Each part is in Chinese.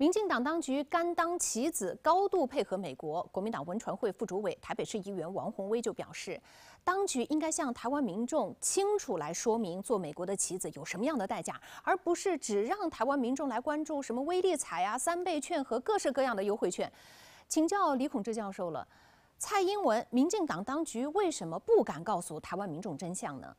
民进党当局甘当棋子，高度配合美国。国民党文传会副主委、台北市议员王宏威就表示，当局应该向台湾民众清楚来说明做美国的棋子有什么样的代价，而不是只让台湾民众来关注什么威利彩啊、三倍券和各式各样的优惠券。请教李孔志教授了，蔡英文、民进党当局为什么不敢告诉台湾民众真相呢？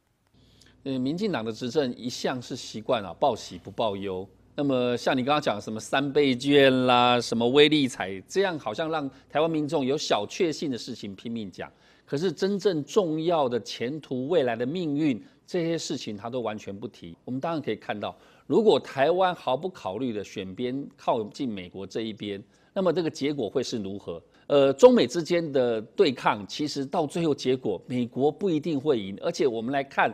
呃，民进党的执政一向是习惯了报喜不报忧。那么，像你刚刚讲什么三倍券啦，什么微利彩，这样好像让台湾民众有小确幸的事情拼命讲。可是，真正重要的前途、未来的命运这些事情，他都完全不提。我们当然可以看到，如果台湾毫不考虑的选边靠近美国这一边，那么这个结果会是如何？呃，中美之间的对抗，其实到最后结果，美国不一定会赢。而且，我们来看，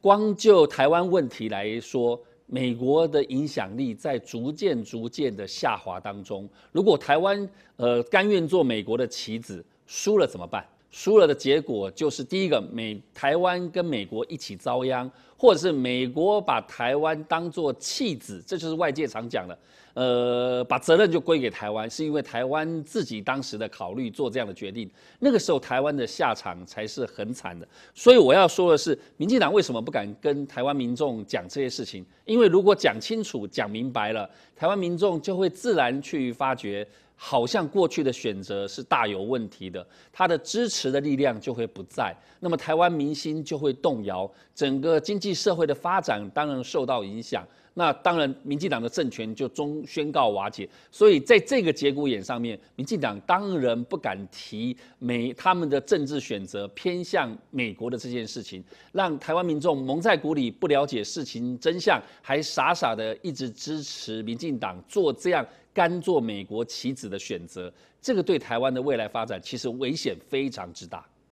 光就台湾问题来说。美国的影响力在逐渐、逐渐的下滑当中，如果台湾呃甘愿做美国的棋子，输了怎么办？输了的结果就是第一个美台湾跟美国一起遭殃，或者是美国把台湾当作弃子，这就是外界常讲的。呃，把责任就归给台湾，是因为台湾自己当时的考虑做这样的决定。那个时候台湾的下场才是很惨的。所以我要说的是，民进党为什么不敢跟台湾民众讲这些事情？因为如果讲清楚、讲明白了，台湾民众就会自然去发觉，好像过去的选择是大有问题的。他的支持的力量就会不在，那么台湾民心就会动摇，整个经济社会的发展当然受到影响。那当然，民进党的政权就终。宣告瓦解，所以在这个节骨眼上面，民进党当然不敢提美他们的政治选择偏向美国的这件事情，让台湾民众蒙在鼓里，不了解事情真相，还傻傻的一直支持民进党做这样甘做美国棋子的选择，这个对台湾的未来发展其实危险非常之大。